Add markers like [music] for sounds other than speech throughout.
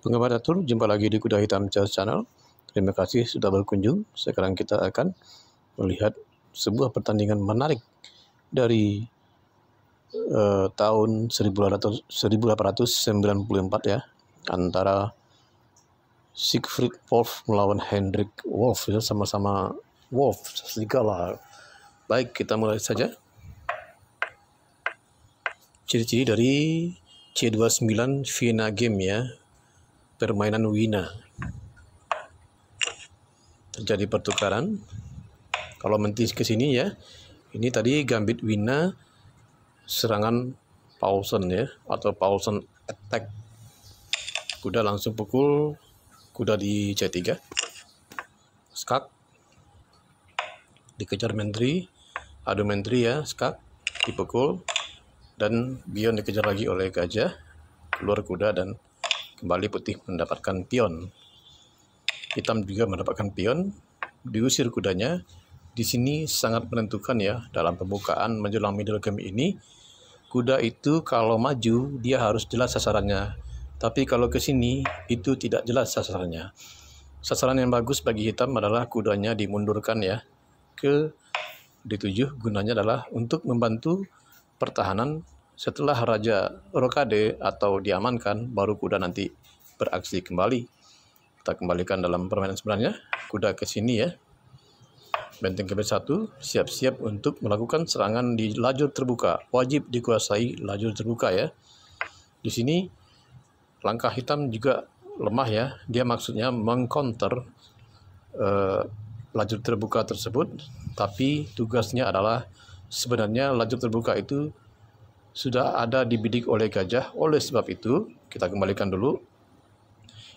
Penggemar Natur, jumpa lagi di Kuda Hitam Charles Channel. Terima kasih sudah berkunjung. Sekarang kita akan melihat sebuah pertandingan menarik dari eh, tahun 1800, 1894 ya, antara Siegfried Wolf melawan Hendrik Wolf ya, sama-sama Wolf segala. Baik, kita mulai saja. Ciri-ciri dari C29 Vienna Game ya, permainan Wina. Terjadi pertukaran. Kalau mentis ke sini ya, ini tadi gambit Wina serangan Paulsen ya, atau Paulsen attack. Kuda langsung pukul kuda di C3. Skak. Dikejar menteri. Adu menteri ya, skak. Dipukul. Dan Bion dikejar lagi oleh gajah. Keluar kuda dan Kembali putih mendapatkan pion. Hitam juga mendapatkan pion. Diusir kudanya. Di sini sangat menentukan ya dalam pembukaan menjelang middle game ini. Kuda itu kalau maju dia harus jelas sasarannya. Tapi kalau ke sini itu tidak jelas sasarannya. Sasaran yang bagus bagi hitam adalah kudanya dimundurkan ya ke D7 gunanya adalah untuk membantu pertahanan setelah Raja Rokade atau diamankan, baru kuda nanti beraksi kembali. Kita kembalikan dalam permainan sebenarnya. Kuda ke sini ya. Benteng ke B1, siap-siap untuk melakukan serangan di lajur terbuka. Wajib dikuasai lajur terbuka ya. Di sini langkah hitam juga lemah ya. Dia maksudnya mengcounter eh, lajur terbuka tersebut, tapi tugasnya adalah sebenarnya lajur terbuka itu sudah ada dibidik oleh gajah. Oleh sebab itu, kita kembalikan dulu.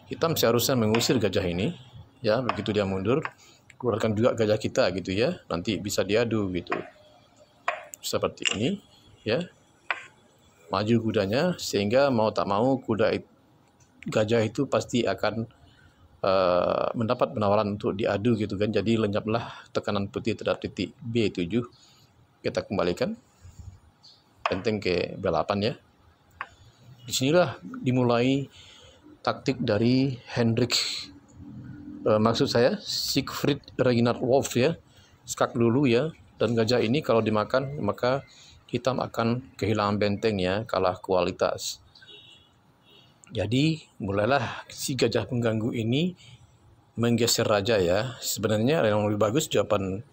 Hitam seharusnya mengusir gajah ini, ya, begitu dia mundur, keluarkan juga gajah kita gitu ya. Nanti bisa diadu gitu. Seperti ini, ya. Maju kudanya sehingga mau tak mau kuda itu, gajah itu pasti akan uh, mendapat penawaran untuk diadu gitu kan. Jadi lenyaplah tekanan putih terhadap titik B7. Kita kembalikan benteng ke B8 ya. Disinilah dimulai taktik dari Hendrik e, maksud saya Siegfried Reinhard Wolf ya. Skak dulu ya dan gajah ini kalau dimakan maka hitam akan kehilangan benteng ya, kalah kualitas. Jadi mulailah si gajah pengganggu ini menggeser raja ya. Sebenarnya yang lebih bagus jawaban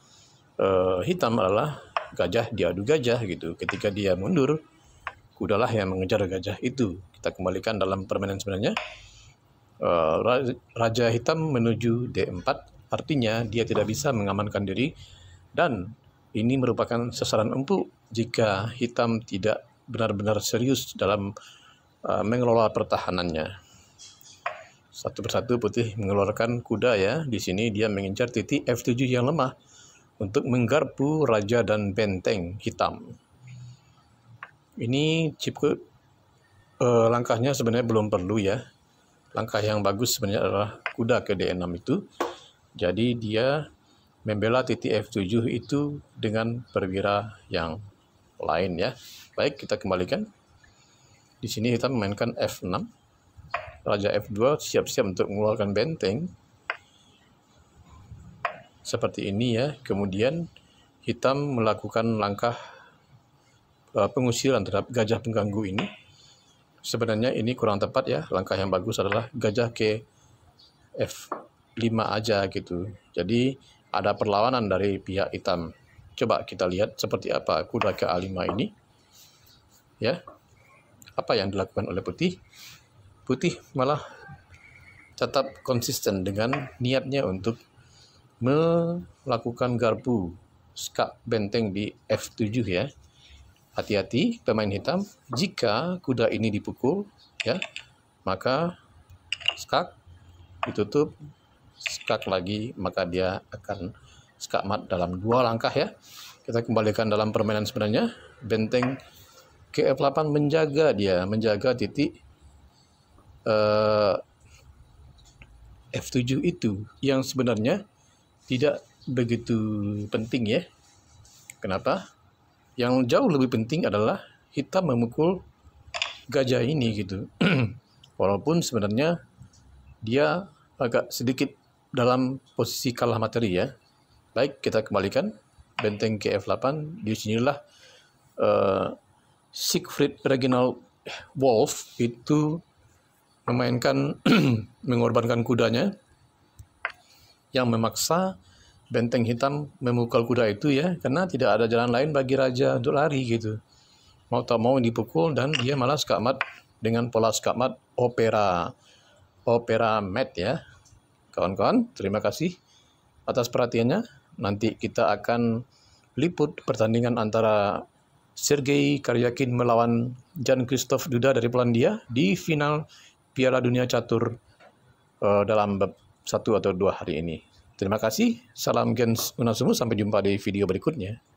e, hitam adalah gajah diadu gajah gitu. Ketika dia mundur, kudalah yang mengejar gajah itu. Kita kembalikan dalam permainan sebenarnya. Eh, raja hitam menuju D4, artinya dia tidak bisa mengamankan diri dan ini merupakan sasaran empuk jika hitam tidak benar-benar serius dalam eh, mengelola pertahanannya. Satu persatu putih mengeluarkan kuda ya. Di sini dia mengincar titik F7 yang lemah untuk menggarpu raja dan benteng hitam. Ini chip eh, langkahnya sebenarnya belum perlu ya. Langkah yang bagus sebenarnya adalah kuda ke D6 itu. Jadi dia membela titik F7 itu dengan perwira yang lain ya. Baik, kita kembalikan. Di sini kita memainkan F6. Raja F2 siap-siap untuk mengeluarkan benteng seperti ini ya. Kemudian hitam melakukan langkah eh, pengusiran terhadap gajah pengganggu ini. Sebenarnya ini kurang tepat ya. Langkah yang bagus adalah gajah ke F5 aja gitu. Jadi ada perlawanan dari pihak hitam. Coba kita lihat seperti apa kuda ke A5 ini. Ya. Apa yang dilakukan oleh putih? Putih malah tetap konsisten dengan niatnya untuk melakukan garpu skak benteng di F7 ya. Hati-hati pemain hitam, jika kuda ini dipukul ya, maka skak ditutup skak lagi maka dia akan skak mat dalam dua langkah ya. Kita kembalikan dalam permainan sebenarnya. Benteng ke F8 menjaga dia, menjaga titik eh, F7 itu yang sebenarnya tidak begitu penting ya. Kenapa? Yang jauh lebih penting adalah kita memukul gajah ini gitu. [clears throat] Walaupun sebenarnya dia agak sedikit dalam posisi kalah materi ya. Baik, kita kembalikan benteng KF8. Di sinilah uh, Siegfried Reginald Wolf itu memainkan [clears throat] mengorbankan kudanya yang memaksa benteng hitam memukul kuda itu ya karena tidak ada jalan lain bagi raja untuk lari gitu mau tak mau dipukul dan dia malah skamat dengan pola skamat opera opera mat ya kawan-kawan terima kasih atas perhatiannya nanti kita akan liput pertandingan antara Sergei Karyakin melawan Jan Christoph Duda dari Polandia di final Piala Dunia Catur uh, dalam satu atau dua hari ini. Terima kasih. Salam Gens Unasumu. Sampai jumpa di video berikutnya.